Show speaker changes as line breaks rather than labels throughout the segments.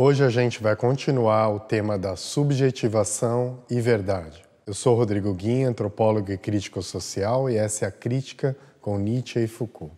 Hoje a gente vai continuar o tema da subjetivação e verdade. Eu sou Rodrigo Guim, antropólogo e crítico social, e essa é a crítica com Nietzsche e Foucault.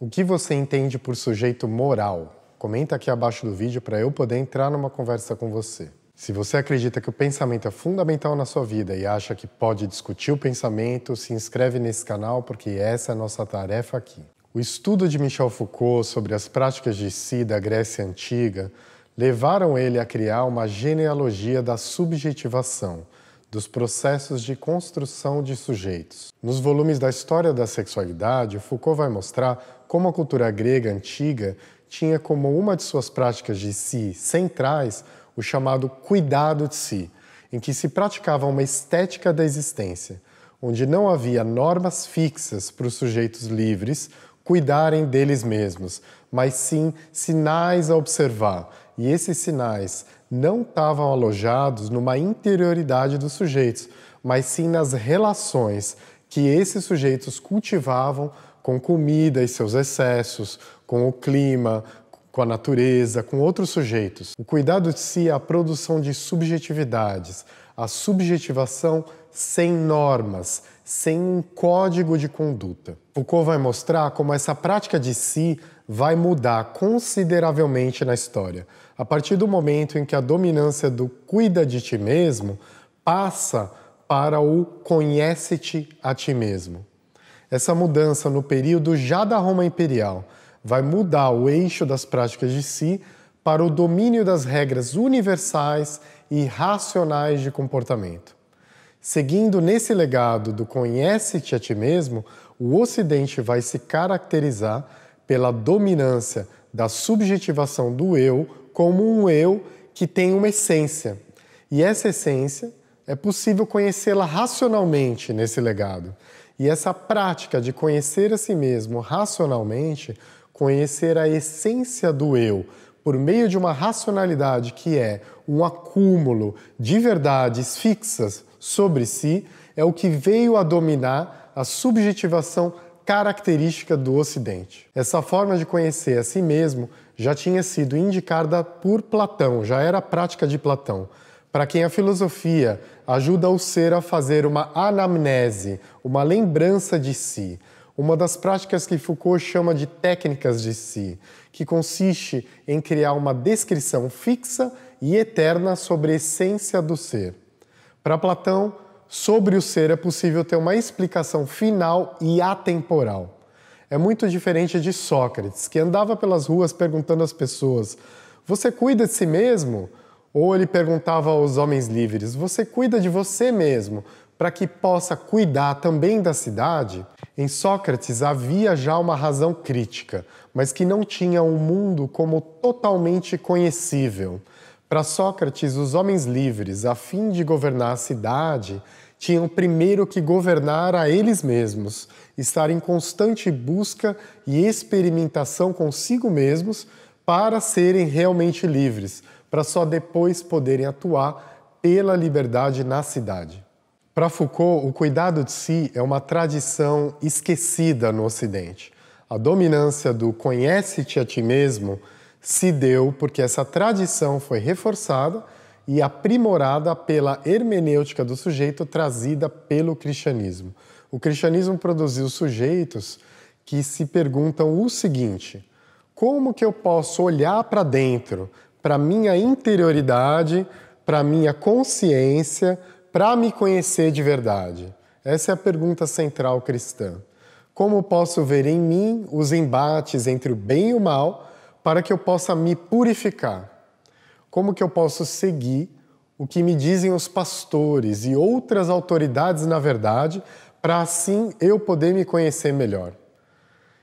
O que você entende por sujeito moral? Comenta aqui abaixo do vídeo para eu poder entrar numa conversa com você. Se você acredita que o pensamento é fundamental na sua vida e acha que pode discutir o pensamento, se inscreve nesse canal porque essa é a nossa tarefa aqui. O estudo de Michel Foucault sobre as práticas de si da Grécia Antiga levaram ele a criar uma genealogia da subjetivação, dos processos de construção de sujeitos. Nos volumes da História da Sexualidade, Foucault vai mostrar como a cultura grega antiga tinha como uma de suas práticas de si centrais o chamado cuidado de si, em que se praticava uma estética da existência, onde não havia normas fixas para os sujeitos livres cuidarem deles mesmos, mas sim sinais a observar. E esses sinais não estavam alojados numa interioridade dos sujeitos, mas sim nas relações que esses sujeitos cultivavam com comida e seus excessos, com o clima, com a natureza, com outros sujeitos. O cuidado de si é a produção de subjetividades, a subjetivação sem normas, sem um código de conduta. Foucault vai mostrar como essa prática de si vai mudar consideravelmente na história, a partir do momento em que a dominância do cuida de ti mesmo passa para o conhece-te a ti mesmo. Essa mudança no período já da Roma Imperial vai mudar o eixo das práticas de si para o domínio das regras universais e racionais de comportamento. Seguindo nesse legado do conhece-te a ti mesmo, o Ocidente vai se caracterizar pela dominância da subjetivação do eu como um eu que tem uma essência. E essa essência é possível conhecê-la racionalmente nesse legado. E essa prática de conhecer a si mesmo racionalmente, conhecer a essência do eu por meio de uma racionalidade que é um acúmulo de verdades fixas sobre si, é o que veio a dominar a subjetivação característica do Ocidente. Essa forma de conhecer a si mesmo já tinha sido indicada por Platão, já era prática de Platão para quem a filosofia ajuda o ser a fazer uma anamnese, uma lembrança de si, uma das práticas que Foucault chama de técnicas de si, que consiste em criar uma descrição fixa e eterna sobre a essência do ser. Para Platão, sobre o ser é possível ter uma explicação final e atemporal. É muito diferente de Sócrates, que andava pelas ruas perguntando às pessoas: Você cuida de si mesmo? Ou ele perguntava aos homens livres: Você cuida de você mesmo, para que possa cuidar também da cidade? Em Sócrates havia já uma razão crítica, mas que não tinha um mundo como totalmente conhecível. Para Sócrates, os homens livres, a fim de governar a cidade, tinham primeiro que governar a eles mesmos, estar em constante busca e experimentação consigo mesmos para serem realmente livres, para só depois poderem atuar pela liberdade na cidade. Para Foucault, o cuidado de si é uma tradição esquecida no Ocidente. A dominância do conhece-te a ti mesmo se deu porque essa tradição foi reforçada e aprimorada pela hermenêutica do sujeito trazida pelo cristianismo. O cristianismo produziu sujeitos que se perguntam o seguinte: como que eu posso olhar para dentro, para minha interioridade, para minha consciência, para me conhecer de verdade? Essa é a pergunta central cristã. Como posso ver em mim os embates entre o bem e o mal para que eu possa me purificar? Como que eu posso seguir o que me dizem os pastores e outras autoridades na verdade, para assim eu poder me conhecer melhor?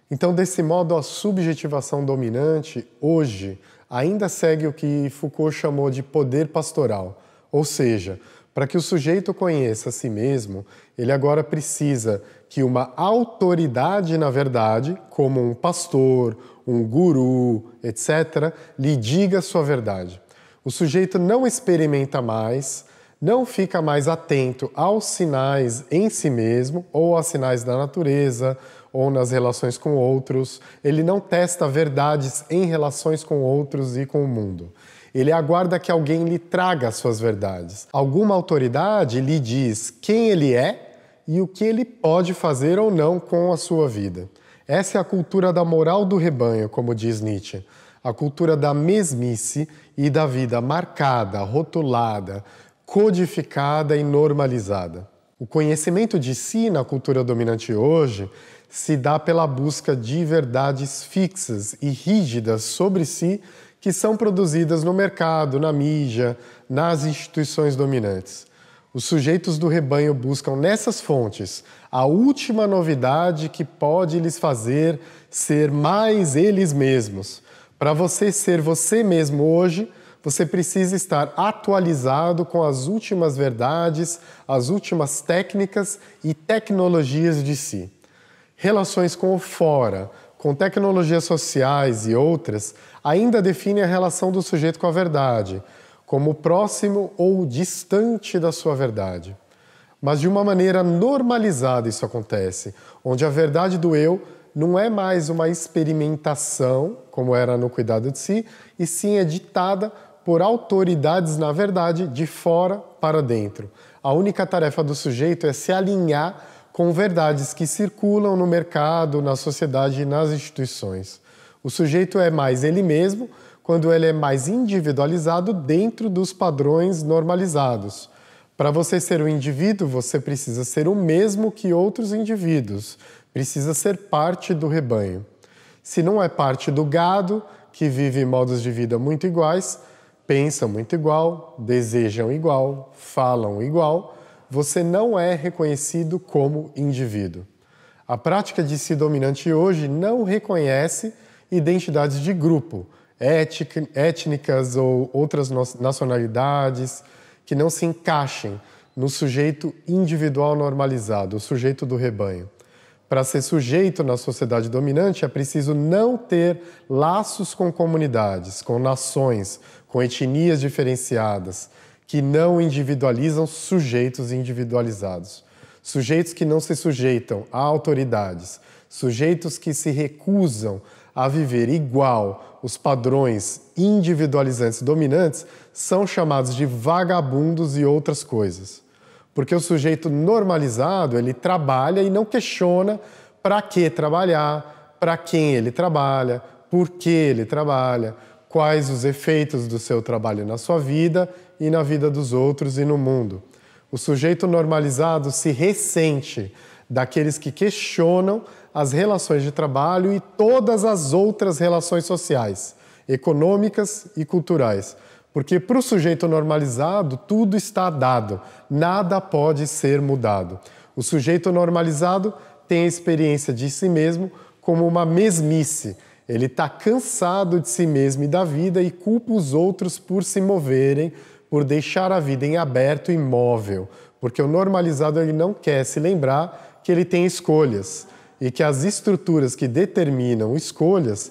Então, desse modo, a subjetivação dominante, hoje, ainda segue o que Foucault chamou de poder pastoral, ou seja, para que o sujeito conheça a si mesmo, ele agora precisa que uma autoridade, na verdade, como um pastor, um guru, etc., lhe diga a sua verdade. O sujeito não experimenta mais não fica mais atento aos sinais em si mesmo, ou aos sinais da natureza, ou nas relações com outros, ele não testa verdades em relações com outros e com o mundo. Ele aguarda que alguém lhe traga as suas verdades. Alguma autoridade lhe diz quem ele é e o que ele pode fazer ou não com a sua vida. Essa é a cultura da moral do rebanho, como diz Nietzsche. A cultura da mesmice e da vida marcada, rotulada, codificada e normalizada. O conhecimento de si na cultura dominante hoje se dá pela busca de verdades fixas e rígidas sobre si que são produzidas no mercado, na mídia, nas instituições dominantes. Os sujeitos do rebanho buscam nessas fontes a última novidade que pode lhes fazer ser mais eles mesmos. Para você ser você mesmo hoje, você precisa estar atualizado com as últimas verdades, as últimas técnicas e tecnologias de si. Relações com o fora, com tecnologias sociais e outras, ainda define a relação do sujeito com a verdade, como próximo ou distante da sua verdade. Mas de uma maneira normalizada isso acontece, onde a verdade do eu não é mais uma experimentação, como era no cuidado de si, e sim é ditada por autoridades, na verdade, de fora para dentro. A única tarefa do sujeito é se alinhar com verdades que circulam no mercado, na sociedade e nas instituições. O sujeito é mais ele mesmo quando ele é mais individualizado dentro dos padrões normalizados. Para você ser um indivíduo, você precisa ser o mesmo que outros indivíduos, precisa ser parte do rebanho. Se não é parte do gado, que vive modos de vida muito iguais, pensam muito igual, desejam igual, falam igual, você não é reconhecido como indivíduo. A prática de si dominante hoje não reconhece identidades de grupo, étnicas ou outras nacionalidades que não se encaixem no sujeito individual normalizado, o sujeito do rebanho. Para ser sujeito na sociedade dominante é preciso não ter laços com comunidades, com nações, com etnias diferenciadas, que não individualizam sujeitos individualizados. Sujeitos que não se sujeitam a autoridades, sujeitos que se recusam a viver igual os padrões individualizantes dominantes, são chamados de vagabundos e outras coisas. Porque o sujeito normalizado, ele trabalha e não questiona para que trabalhar, para quem ele trabalha, por que ele trabalha, quais os efeitos do seu trabalho na sua vida e na vida dos outros e no mundo. O sujeito normalizado se ressente daqueles que questionam as relações de trabalho e todas as outras relações sociais, econômicas e culturais. Porque para o sujeito normalizado, tudo está dado, nada pode ser mudado. O sujeito normalizado tem a experiência de si mesmo como uma mesmice. Ele está cansado de si mesmo e da vida e culpa os outros por se moverem, por deixar a vida em aberto e móvel. Porque o normalizado ele não quer se lembrar que ele tem escolhas e que as estruturas que determinam escolhas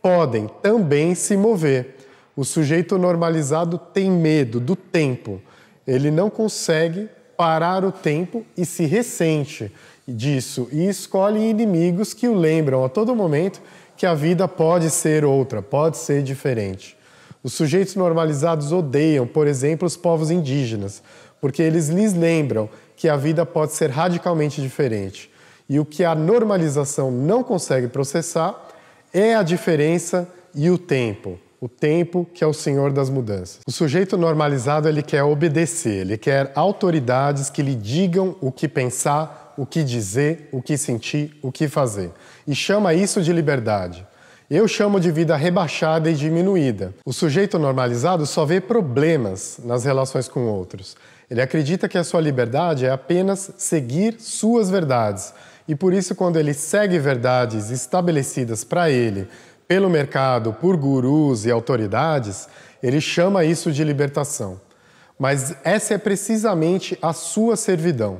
podem também se mover. O sujeito normalizado tem medo do tempo. Ele não consegue parar o tempo e se ressente disso e escolhe inimigos que o lembram a todo momento que a vida pode ser outra, pode ser diferente. Os sujeitos normalizados odeiam, por exemplo, os povos indígenas, porque eles lhes lembram que a vida pode ser radicalmente diferente. E o que a normalização não consegue processar é a diferença e o tempo o tempo que é o senhor das mudanças. O sujeito normalizado ele quer obedecer, ele quer autoridades que lhe digam o que pensar, o que dizer, o que sentir, o que fazer. E chama isso de liberdade. Eu chamo de vida rebaixada e diminuída. O sujeito normalizado só vê problemas nas relações com outros. Ele acredita que a sua liberdade é apenas seguir suas verdades. E por isso, quando ele segue verdades estabelecidas para ele, pelo mercado por gurus e autoridades, ele chama isso de libertação. Mas essa é precisamente a sua servidão,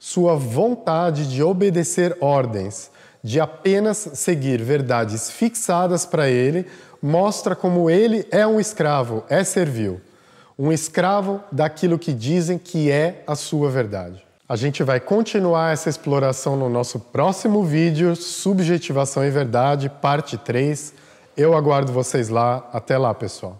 sua vontade de obedecer ordens, de apenas seguir verdades fixadas para ele, mostra como ele é um escravo, é servil. Um escravo daquilo que dizem que é a sua verdade. A gente vai continuar essa exploração no nosso próximo vídeo, Subjetivação e Verdade, parte 3. Eu aguardo vocês lá. Até lá, pessoal.